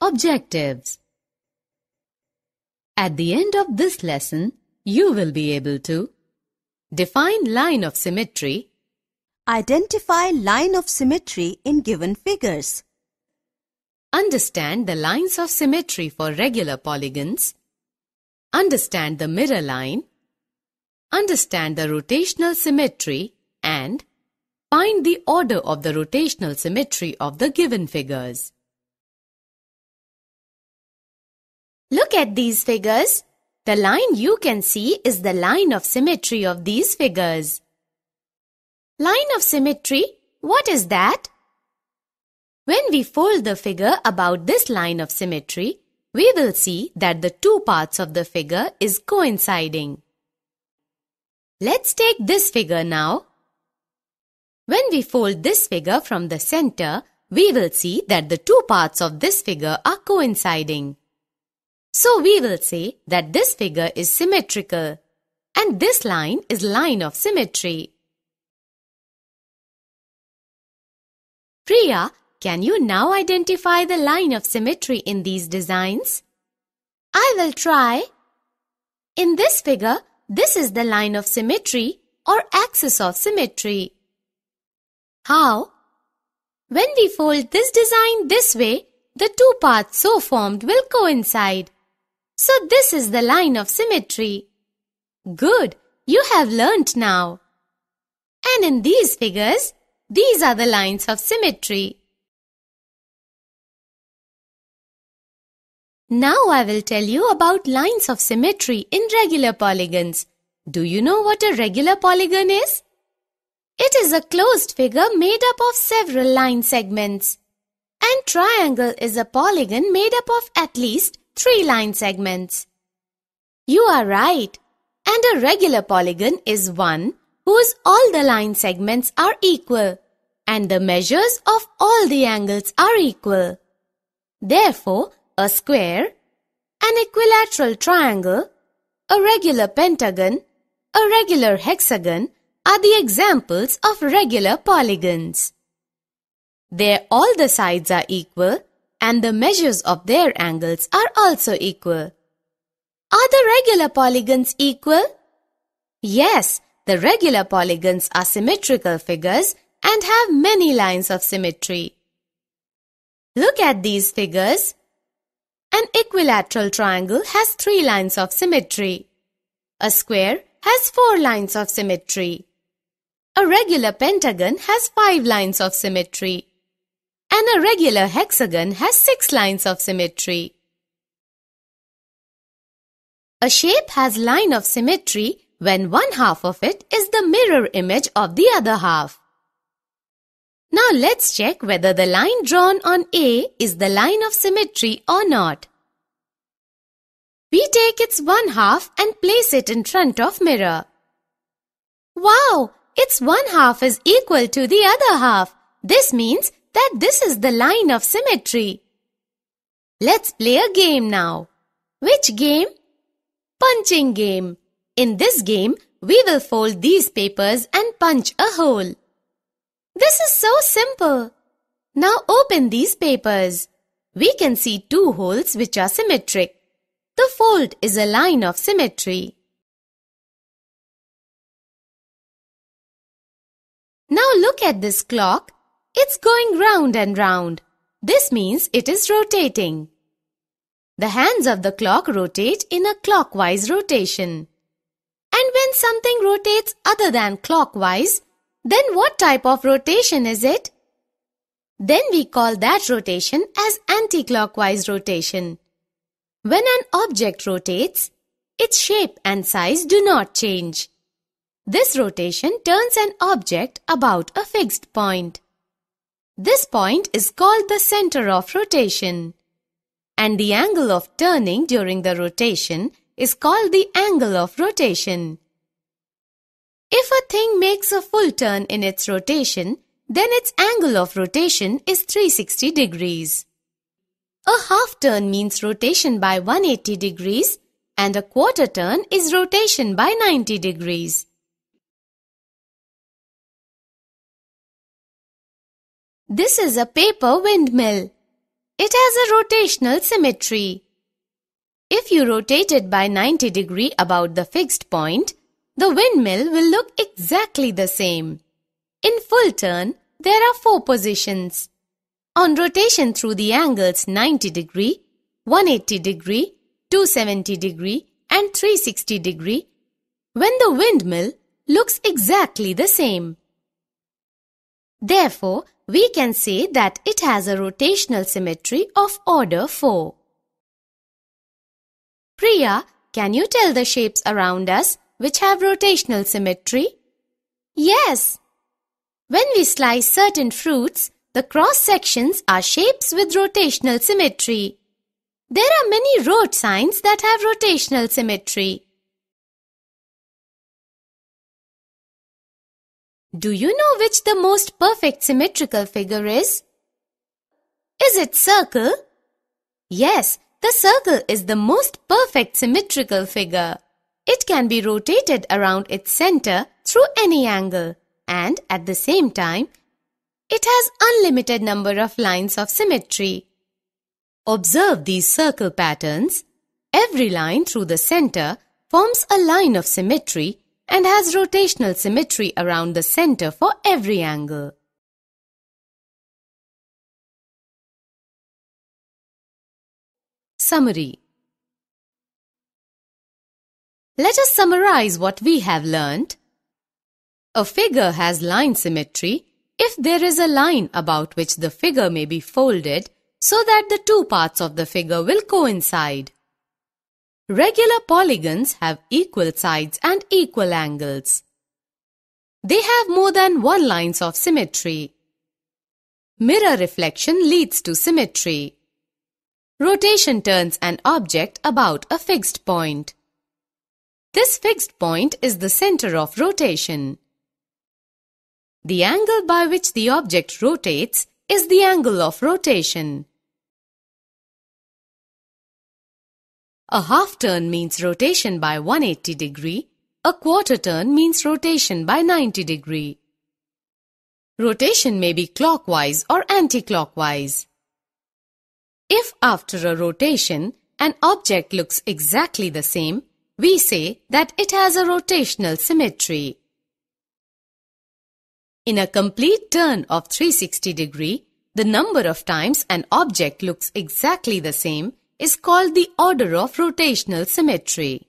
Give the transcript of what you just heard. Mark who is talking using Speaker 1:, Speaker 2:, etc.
Speaker 1: Objectives At the end of this lesson, you will be able to Define line of symmetry Identify line of symmetry in given figures Understand the lines of symmetry for regular polygons Understand the mirror line Understand the rotational symmetry and Find the order of the rotational symmetry of the given figures. Look at these figures. The line you can see is the line of symmetry of these figures. Line of symmetry, what is that? When we fold the figure about this line of symmetry, we will see that the two parts of the figure is coinciding. Let's take this figure now. When we fold this figure from the center, we will see that the two parts of this figure are coinciding. So we will say that this figure is symmetrical and this line is line of symmetry. Priya, can you now identify the line of symmetry in these designs? I will try. In this figure, this is the line of symmetry or axis of symmetry. How? When we fold this design this way, the two parts so formed will coincide. So this is the line of symmetry. Good, you have learnt now. And in these figures, these are the lines of symmetry. Now I will tell you about lines of symmetry in regular polygons. Do you know what a regular polygon is? It is a closed figure made up of several line segments. And triangle is a polygon made up of at least three line segments. You are right. And a regular polygon is one whose all the line segments are equal and the measures of all the angles are equal. Therefore, a square, an equilateral triangle, a regular pentagon, a regular hexagon are the examples of regular polygons. There all the sides are equal and the measures of their angles are also equal. Are the regular polygons equal? Yes, the regular polygons are symmetrical figures and have many lines of symmetry. Look at these figures. An equilateral triangle has three lines of symmetry. A square has four lines of symmetry. A regular pentagon has five lines of symmetry. An irregular hexagon has six lines of symmetry. A shape has line of symmetry when one half of it is the mirror image of the other half. Now let's check whether the line drawn on A is the line of symmetry or not. We take its one half and place it in front of mirror. Wow! Its one half is equal to the other half. This means that this is the line of symmetry. Let's play a game now. Which game? Punching game. In this game, we will fold these papers and punch a hole. This is so simple. Now open these papers. We can see two holes which are symmetric. The fold is a line of symmetry. Now look at this clock it's going round and round. This means it is rotating. The hands of the clock rotate in a clockwise rotation. And when something rotates other than clockwise, then what type of rotation is it? Then we call that rotation as anticlockwise rotation. When an object rotates, its shape and size do not change. This rotation turns an object about a fixed point. This point is called the center of rotation. And the angle of turning during the rotation is called the angle of rotation. If a thing makes a full turn in its rotation, then its angle of rotation is 360 degrees. A half turn means rotation by 180 degrees and a quarter turn is rotation by 90 degrees. This is a paper windmill. It has a rotational symmetry. If you rotate it by 90 degree about the fixed point, the windmill will look exactly the same. In full turn, there are four positions. On rotation through the angles 90 degree, 180 degree, 270 degree and 360 degree, when the windmill looks exactly the same. Therefore, we can say that it has a rotational symmetry of order 4. Priya, can you tell the shapes around us which have rotational symmetry? Yes. When we slice certain fruits, the cross sections are shapes with rotational symmetry. There are many road signs that have rotational symmetry. Do you know which the most perfect symmetrical figure is? Is it circle? Yes, the circle is the most perfect symmetrical figure. It can be rotated around its center through any angle and at the same time, it has unlimited number of lines of symmetry. Observe these circle patterns. Every line through the center forms a line of symmetry and has rotational symmetry around the center for every angle. Summary Let us summarize what we have learnt. A figure has line symmetry if there is a line about which the figure may be folded so that the two parts of the figure will coincide. Regular polygons have equal sides and equal angles. They have more than one lines of symmetry. Mirror reflection leads to symmetry. Rotation turns an object about a fixed point. This fixed point is the center of rotation. The angle by which the object rotates is the angle of rotation. A half turn means rotation by 180 degree. A quarter turn means rotation by 90 degree. Rotation may be clockwise or anticlockwise. If after a rotation, an object looks exactly the same, we say that it has a rotational symmetry. In a complete turn of 360 degree, the number of times an object looks exactly the same is called the order of rotational symmetry.